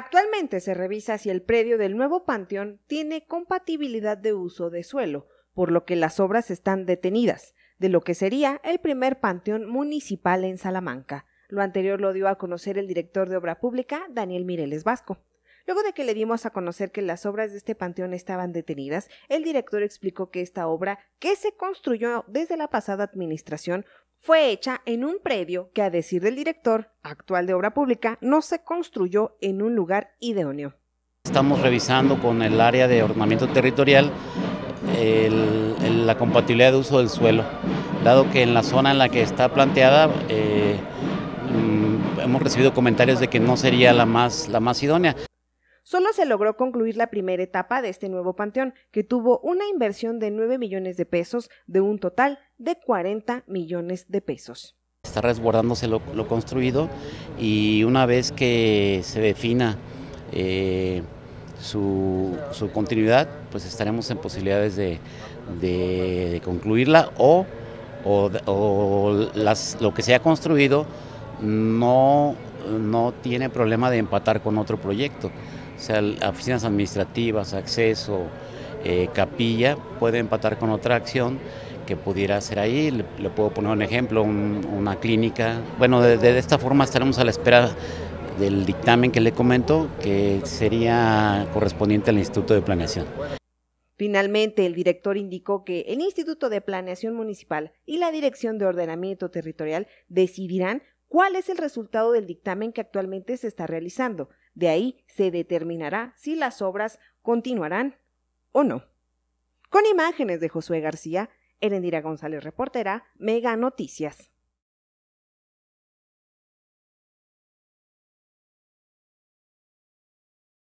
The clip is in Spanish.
Actualmente se revisa si el predio del nuevo panteón tiene compatibilidad de uso de suelo, por lo que las obras están detenidas, de lo que sería el primer panteón municipal en Salamanca. Lo anterior lo dio a conocer el director de obra pública, Daniel Mireles Vasco. Luego de que le dimos a conocer que las obras de este panteón estaban detenidas, el director explicó que esta obra, que se construyó desde la pasada administración, fue hecha en un predio que, a decir del director actual de obra pública, no se construyó en un lugar idóneo. Estamos revisando con el área de ordenamiento territorial la compatibilidad de uso del suelo, dado que en la zona en la que está planteada eh, mm, hemos recibido comentarios de que no sería la más, la más idónea. Solo se logró concluir la primera etapa de este nuevo panteón, que tuvo una inversión de 9 millones de pesos de un total de 40 millones de pesos. Está resguardándose lo, construido y una vez que se defina eh, su, continuidad, pues estaremos en posibilidades de, concluirla o, lo que se ha construido no, no tiene problema de empatar con otro proyecto. O sea, oficinas administrativas, acceso, eh, capilla, puede empatar con otra acción que pudiera hacer ahí. Le, puedo poner un ejemplo, una clínica. Bueno, de, de, esta forma estaremos a la espera del dictamen que le comento, que sería correspondiente al Instituto de Planeación. Finalmente, el director indicó que el Instituto de Planeación Municipal y la Dirección de Ordenamiento Territorial decidirán cuál es el resultado del dictamen que actualmente se está realizando. De ahí se determinará si las obras continuarán o no. Con imágenes de Josué García, Elendira González, reportera, Mega Noticias.